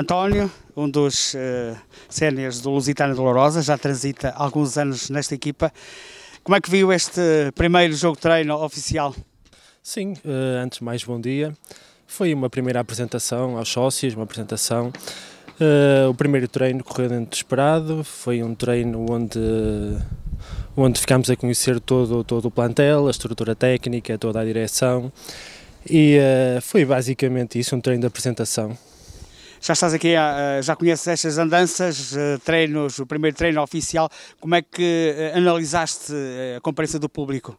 António, um dos uh, séniores do Lusitano Dolorosa, já transita há alguns anos nesta equipa. Como é que viu este primeiro jogo de treino oficial? Sim, uh, antes mais, bom dia. Foi uma primeira apresentação aos sócios, uma apresentação. Uh, o primeiro treino correu dentro do esperado, foi um treino onde onde ficámos a conhecer todo, todo o plantel, a estrutura técnica, toda a direção e uh, foi basicamente isso, um treino de apresentação já estás aqui, já conheces estas andanças, eh, treinos, o primeiro treino oficial, como é que eh, analisaste eh, a comparência do público?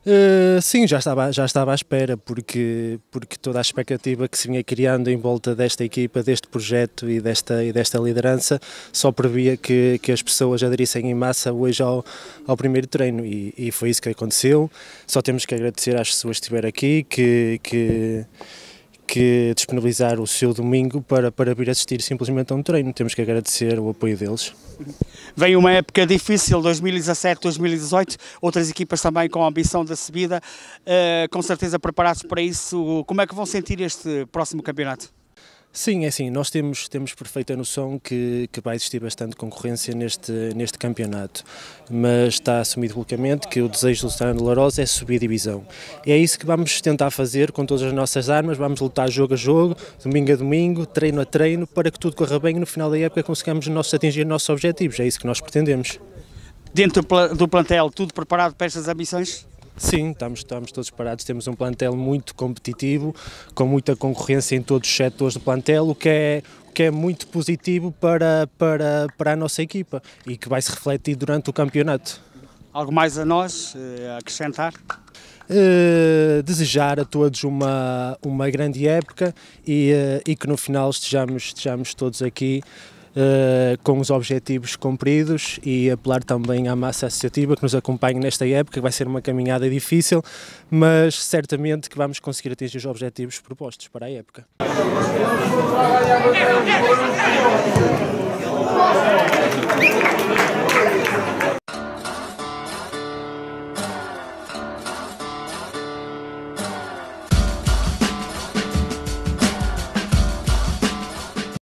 Uh, sim, já estava, já estava à espera, porque, porque toda a expectativa que se vinha criando em volta desta equipa, deste projeto e desta, e desta liderança, só previa que, que as pessoas aderissem em massa hoje ao, ao primeiro treino e, e foi isso que aconteceu. Só temos que agradecer às pessoas que estiveram aqui, que, que que disponibilizar o seu domingo para, para vir assistir simplesmente a um treino. Temos que agradecer o apoio deles. Vem uma época difícil, 2017, 2018, outras equipas também com a ambição da subida, eh, com certeza preparados para isso. Como é que vão sentir este próximo campeonato? Sim, é assim, nós temos, temos perfeita noção que, que vai existir bastante concorrência neste, neste campeonato, mas está assumido publicamente que o desejo do Luciano de Larosa é subir a divisão. E é isso que vamos tentar fazer com todas as nossas armas, vamos lutar jogo a jogo, domingo a domingo, treino a treino, para que tudo corra bem e no final da época consigamos nós atingir nossos objetivos, é isso que nós pretendemos. Dentro do plantel, tudo preparado para estas ambições? Sim, estamos, estamos todos parados, temos um plantel muito competitivo, com muita concorrência em todos os setores do plantel, o que é, que é muito positivo para, para, para a nossa equipa e que vai se refletir durante o campeonato. Algo mais a nós eh, a acrescentar? Uh, desejar a todos uma, uma grande época e, uh, e que no final estejamos, estejamos todos aqui Uh, com os objetivos cumpridos e apelar também à massa associativa que nos acompanhe nesta época, que vai ser uma caminhada difícil, mas certamente que vamos conseguir atingir os objetivos propostos para a época.